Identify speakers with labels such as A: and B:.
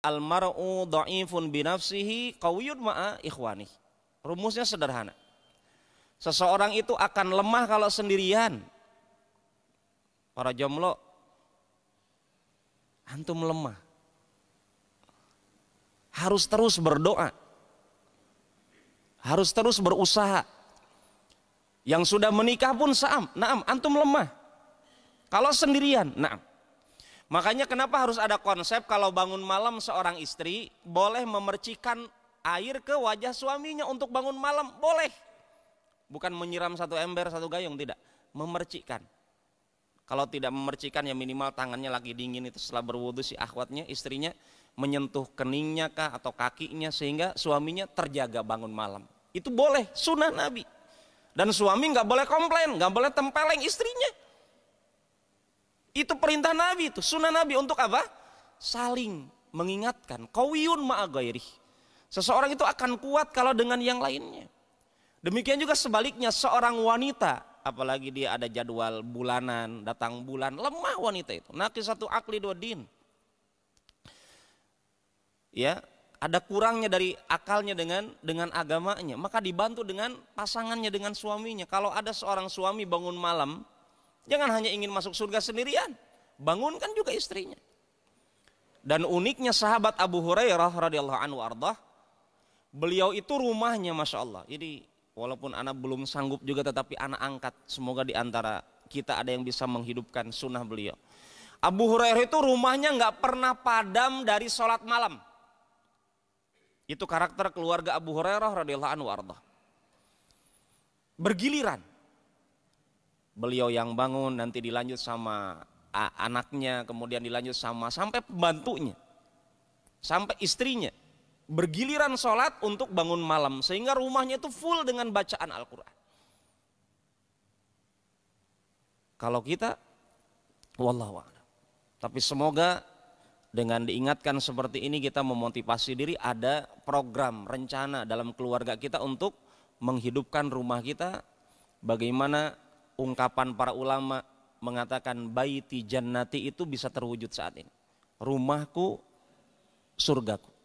A: Almaru maru dha'ifun binafsihi qawiyun ma'a ikhwani. Rumusnya sederhana. Seseorang itu akan lemah kalau sendirian. Para jomlo, antum lemah. Harus terus berdoa. Harus terus berusaha. Yang sudah menikah pun saam, naam, antum lemah. Kalau sendirian, naam. Makanya kenapa harus ada konsep kalau bangun malam seorang istri boleh memercikan air ke wajah suaminya untuk bangun malam, boleh. Bukan menyiram satu ember, satu gayung, tidak. Memercikan. Kalau tidak memercikan ya minimal tangannya lagi dingin itu setelah berwudu si akhwatnya, istrinya menyentuh keningnya kah atau kakinya sehingga suaminya terjaga bangun malam. Itu boleh, sunnah Nabi. Dan suami nggak boleh komplain, nggak boleh tempeleng istrinya. Itu perintah Nabi itu, sunnah Nabi untuk apa? Saling mengingatkan. Kawiyun ma'agairih. Seseorang itu akan kuat kalau dengan yang lainnya. Demikian juga sebaliknya seorang wanita. Apalagi dia ada jadwal bulanan, datang bulan. Lemah wanita itu. Naki satu akli dua din. Ya, ada kurangnya dari akalnya dengan dengan agamanya. Maka dibantu dengan pasangannya, dengan suaminya. Kalau ada seorang suami bangun malam, Jangan hanya ingin masuk surga sendirian. Bangunkan juga istrinya. Dan uniknya sahabat Abu Hurairah radhiyallahu anhu ardah, beliau itu rumahnya masya Allah. Jadi walaupun anak belum sanggup juga tetapi anak angkat. Semoga diantara kita ada yang bisa menghidupkan sunnah beliau. Abu Hurairah itu rumahnya nggak pernah padam dari sholat malam. Itu karakter keluarga Abu Hurairah radhiyallahu anhu ardah. Bergiliran beliau yang bangun nanti dilanjut sama anaknya kemudian dilanjut sama sampai pembantunya sampai istrinya bergiliran sholat untuk bangun malam sehingga rumahnya itu full dengan bacaan Al-Quran kalau kita wallahu a'lam tapi semoga dengan diingatkan seperti ini kita memotivasi diri ada program rencana dalam keluarga kita untuk menghidupkan rumah kita bagaimana ungkapan para ulama mengatakan baiti jannati itu bisa terwujud saat ini. Rumahku surgaku.